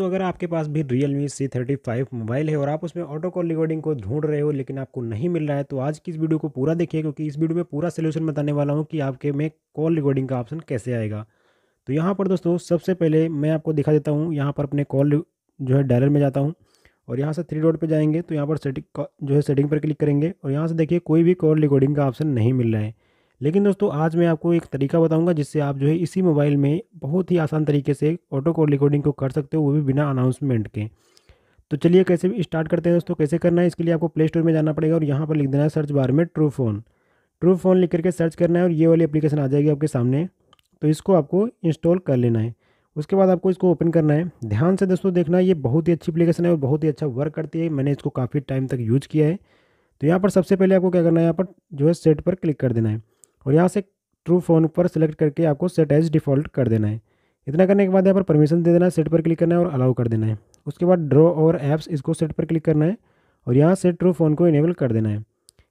तो अगर आपके पास भी Realme C thirty five mobile है और आप उसमें ऑटो कॉल रिकॉर्डिंग को ढूंढ रहे हो लेकिन आपको नहीं मिल रहा है तो आज की इस वीडियो को पूरा देखिए क्योंकि इस वीडियो में पूरा सोल्यूशन बताने वाला हूँ कि आपके में कॉल रिकॉर्डिंग का ऑप्शन कैसे आएगा तो यहाँ पर दोस्तों सबसे पहले मैं आपको दिखा देता हूँ यहाँ पर अपने कॉल जो है डायलर में जाता हूँ और यहाँ से थ्री डॉट पर जाएंगे तो यहाँ पर सेटिंग जो है सेटिंग पर क्लिक करेंगे और यहाँ से देखिए कोई भी कॉल रिकॉर्डिंग का ऑप्शन नहीं मिल रहा है लेकिन दोस्तों आज मैं आपको एक तरीका बताऊंगा जिससे आप जो है इसी मोबाइल में बहुत ही आसान तरीके से ऑटो कॉल रिकॉर्डिंग को कर सकते हो वो भी बिना अनाउंसमेंट के तो चलिए कैसे भी स्टार्ट करते हैं दोस्तों कैसे करना है इसके लिए आपको प्ले स्टोर में जाना पड़ेगा और यहाँ पर लिख देना है सर्च बार में ट्रू फ़ोन ट्रू फ़ोन लिख करके सर्च करना है और ये वाली अप्लीकेशन आ जाएगी आपके सामने तो इसको आपको इंस्टॉल कर लेना है उसके बाद आपको इसको ओपन करना है ध्यान से दोस्तों देखना ये बहुत ही अच्छी अप्लीकेशन है और बहुत ही अच्छा वर्क करती है मैंने इसको काफ़ी टाइम तक यूज किया है तो यहाँ पर सबसे पहले आपको क्या करना है यहाँ पर जो है सेट पर क्लिक कर देना है और यहाँ से ट्रू फोन पर सेलेक्ट करके आपको सेट एज डिफ़ॉल्ट कर देना है इतना करने के बाद यहाँ पर परमिशन दे देना है सेट पर क्लिक करना है और अलाउ कर देना है उसके बाद ड्रॉ और ऐप्स इसको सेट पर क्लिक करना है और यहाँ से ट्रू फ़ोन को इनेबल कर देना है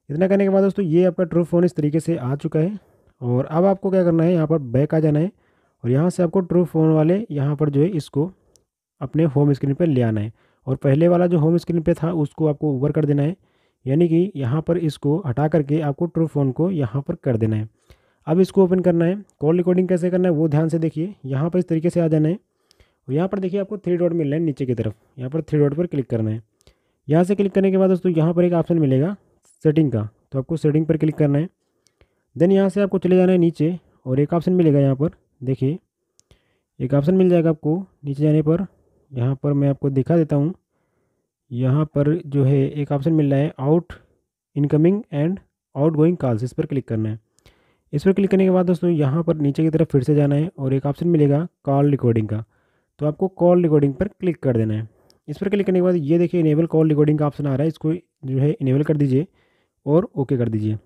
इतना करने के बाद दोस्तों ये आपका ट्रू फ़ोन इस तरीके से आ चुका है और अब आपको क्या करना है यहाँ पर बैक आ जाना है और यहाँ से आपको ट्रू फ़ोन वाले यहाँ पर जो है इसको अपने होम स्क्रीन पर ले आना है और पहले वाला जो होम स्क्रीन पर था उसको आपको ऊपर कर देना है यानी कि यहाँ पर इसको हटा करके आपको ट्रू फोन को यहाँ पर कर देना है अब इसको ओपन करना है कॉल रिकॉर्डिंग कैसे करना है वो ध्यान से देखिए यहाँ पर इस तरीके से आ जाना है और यहाँ पर देखिए आपको थ्री डॉट मिल रहा है नीचे की तरफ यहाँ पर थ्री डॉट पर क्लिक करना है यहाँ से क्लिक करने के बाद दोस्तों यहाँ पर एक ऑप्शन मिलेगा सेटिंग का तो आपको सेटिंग पर क्लिक करना है देन यहाँ से आपको चले जाना है नीचे और एक ऑप्शन मिलेगा यहाँ पर देखिए एक ऑप्शन मिल जाएगा आपको नीचे जाने पर यहाँ पर मैं आपको दिखा देता हूँ यहाँ पर जो है एक ऑप्शन मिल रहा है out incoming and outgoing calls इस पर क्लिक करना है इस पर क्लिक करने के बाद दोस्तों यहाँ पर नीचे की तरफ फिर से जाना है और एक ऑप्शन मिलेगा कॉल रिकॉर्डिंग का तो आपको कॉल रिकॉर्डिंग पर क्लिक कर देना है इस पर क्लिक करने के बाद ये देखिए इनेबल कॉल रिकॉर्डिंग का ऑप्शन आ रहा है इसको जो है इनेबल कर दीजिए और ओके कर दीजिए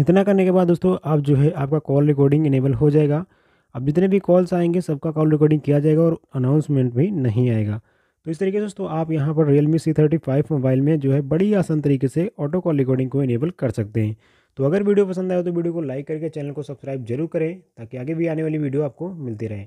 इतना करने के बाद दोस्तों आप जो है आपका कॉल रिकॉर्डिंग इनेबल हो जाएगा अब जितने भी कॉल्स आएंगे सबका कॉल रिकॉर्डिंग किया जाएगा और अनाउंसमेंट भी नहीं आएगा तो इस तरीके से दोस्तों आप यहाँ पर Realme C thirty five mobile में जो है बड़ी आसान तरीके से ऑटो कॉल रिकॉर्डिंग को इनेबल कर सकते हैं तो अगर वीडियो पसंद आए तो वीडियो को लाइक करके चैनल को सब्सक्राइब जरूर करें ताकि आगे भी आने वाली वीडियो आपको मिलती रहे